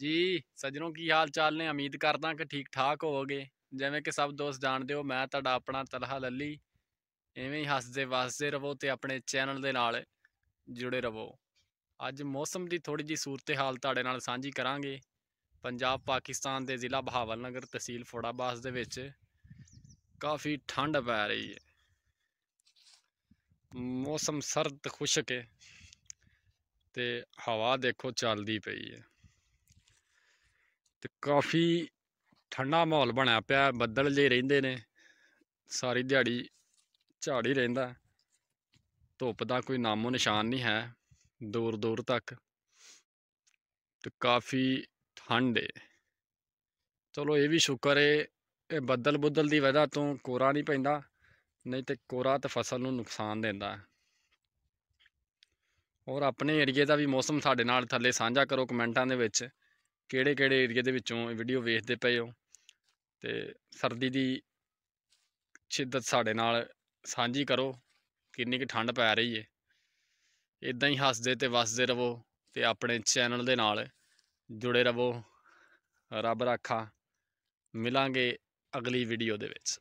ਜੀ ਸਜਣੋ ਕੀ ਹਾਲ ਚਾਲ ਨੇ ਉਮੀਦ ਕਰਦਾ ਕਿ ਠੀਕ ਠਾਕ ਹੋਵੋਗੇ ਜਿਵੇਂ ਕਿ ਸਭ ਦੋਸਤ ਜਾਣਦੇ ਹੋ ਮੈਂ ਤੁਹਾਡਾ ਆਪਣਾ ਤਲਹਾ ਲੱਲੀ ਐਵੇਂ ਹੀ ਹੱਸਦੇ ਵਸਦੇ ਰਹੋ ਤੇ ਆਪਣੇ ਚੈਨਲ ਦੇ ਨਾਲ ਜੁੜੇ ਰਹੋ ਅੱਜ ਮੌਸਮ ਦੀ ਥੋੜੀ ਜੀ ਸੂਰਤ ਹਾਲ ਤੁਹਾਡੇ ਨਾਲ ਸਾਂਝੀ ਕਰਾਂਗੇ ਪੰਜਾਬ ਪਾਕਿਸਤਾਨ ਦੇ ਜ਼ਿਲ੍ਹਾ ਬਹਾਵਲ ਨਗਰ ਤਹਿਸੀਲ ਫੋੜਾਬਾਸ ਦੇ ਵਿੱਚ ਕਾਫੀ ਠੰਡ ਪੈ ਰਹੀ ਹੈ ਮੌਸਮ ਸਰਦ ਖੁਸ਼ਕ ਹੈ ਤੇ ਹਵਾ ਦੇਖੋ ਚੱਲਦੀ ਪਈ ਹੈ ਤੇ ਕਾਫੀ ਠੰਡਾ ਮਾਹੌਲ ਬਣਿਆ ਪਿਆ ਬੱਦਲ ਜੇ ਰਹਿੰਦੇ ਨੇ ਸਾਰੀ ਦਿਹਾੜੀ ਝਾੜ ਹੀ ਰਹਿੰਦਾ ਧੁੱਪ ਦਾ ਕੋਈ ਨਾਮੋ ਨਿਸ਼ਾਨ ਨਹੀਂ ਹੈ ਦੂਰ ਦੂਰ ਤੱਕ ਤੇ ਕਾਫੀ ਠੰਡ ਹੈ ਚਲੋ ਇਹ ਵੀ ਸ਼ੁਕਰ ਹੈ ਇਹ ਬੱਦਲ ਬੁੱਦਲ ਦੀ ਵਜ੍ਹਾ ਤੋਂ ਕੋਰਾ ਨਹੀਂ ਪੈਂਦਾ ਨਹੀਂ ਤੇ ਕੋਰਾ ਤੇ ਫਸਲ ਨੂੰ ਨੁਕਸਾਨ ਦਿੰਦਾ ਔਰ ਆਪਣੇ ਏਰੀਏ ਦਾ ਵੀ ਮੌਸਮ ਸਾਡੇ ਨਾਲ ਥੱਲੇ ਸਾਂਝਾ ਕਰੋ ਕਮੈਂਟਾਂ ਦੇ ਵਿੱਚ ਕਿਹੜੇ ਕਿਹੜੇ ਏਰੀਆ ਦੇ ਵਿੱਚੋਂ ਇਹ ਵੀਡੀਓ ਵੇਖਦੇ ਪਏ ਹੋ ਤੇ ਸਰਦੀ ਦੀ ਛਿੱਦਤ ਸਾਡੇ ਨਾਲ ਸਾਂਝੀ ਕਰੋ ਕਿੰਨੀ ਕਿ ਠੰਡ ਪੈ ਰਹੀ ਏ ਇਦਾਂ ਹੀ ਹੱਸਦੇ ਤੇ ਵਸਦੇ ਰਹੋ ਤੇ ਆਪਣੇ ਚੈਨਲ ਦੇ ਨਾਲ ਜੁੜੇ ਰਹੋ ਰੱਬ ਰਾਖਾ ਮਿਲਾਂਗੇ ਅਗਲੀ ਵੀਡੀਓ ਦੇ ਵਿੱਚ